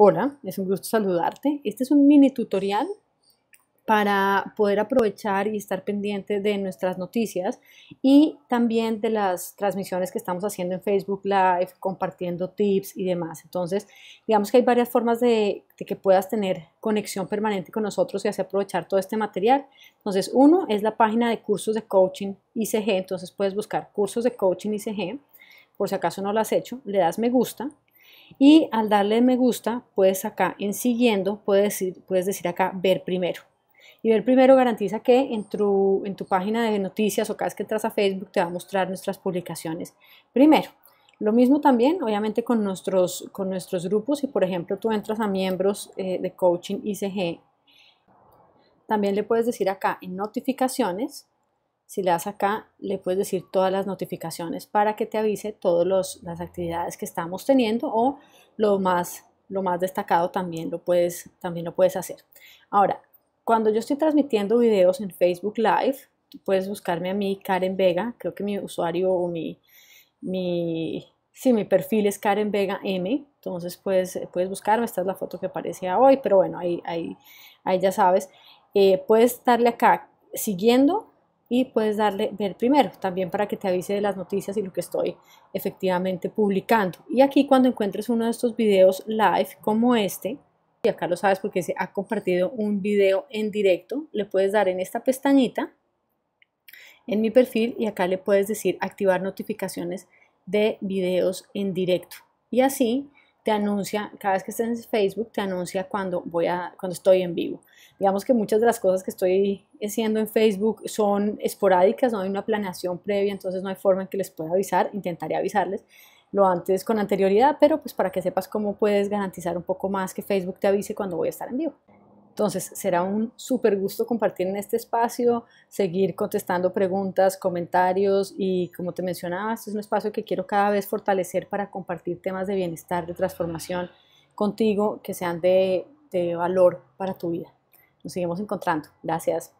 Hola, es un gusto saludarte. Este es un mini tutorial para poder aprovechar y estar pendiente de nuestras noticias y también de las transmisiones que estamos haciendo en Facebook Live, compartiendo tips y demás. Entonces, digamos que hay varias formas de, que puedas tener conexión permanente con nosotros y así aprovechar todo este material. Entonces, uno es la página de cursos de coaching ICG, entonces puedes buscar cursos de coaching ICG, por si acaso no lo has hecho, le das me gusta y al darle me gusta, puedes acá en siguiendo, puedes decir, decir acá ver primero. Y ver primero garantiza que en tu, página de noticias o cada vez que entras a Facebook te va a mostrar nuestras publicaciones primero. Lo mismo también, obviamente, con nuestros, con nuestros grupos. Si, por ejemplo, tú entras a miembros eh, de coaching ICG, también le puedes decir acá en notificaciones, si le das acá, le puedes decir todas las notificaciones para que te avise todas las actividades que estamos teniendo o lo más, lo más destacado también lo, puedes, también lo puedes hacer. Ahora, cuando yo estoy transmitiendo videos en Facebook Live, puedes buscarme a mí, Karen Vega, creo que mi usuario o mi, mi, mi perfil es Karen Vega M, entonces puedes, puedes buscarme, esta es la foto que aparece hoy, pero bueno, ahí, ahí, ahí ya sabes. Eh, puedes darle acá siguiendo y puedes darle ver primero también para que te avise de las noticias y lo que estoy efectivamente publicando. Y aquí cuando encuentres uno de estos videos live como este, y acá lo sabes porque se ha compartido un video en directo, le puedes dar en esta pestañita, en mi perfil y acá le puedes decir activar notificaciones de videos en directo. Y así te anuncia, cada vez que estés en Facebook, te anuncia cuando, voy a, cuando estoy en vivo. Digamos que muchas de las cosas que estoy haciendo en Facebook son esporádicas, no hay una planeación previa, entonces no hay forma en que les pueda avisar, intentaré avisarles lo antes con anterioridad, pero pues para que sepas cómo puedes garantizar un poco más que Facebook te avise cuando voy a estar en vivo. Entonces, será un súper gusto compartir en este espacio, seguir contestando preguntas, comentarios y como te mencionaba, este es un espacio que quiero cada vez fortalecer para compartir temas de bienestar, de transformación contigo que sean de, de valor para tu vida. Nos seguimos encontrando. Gracias.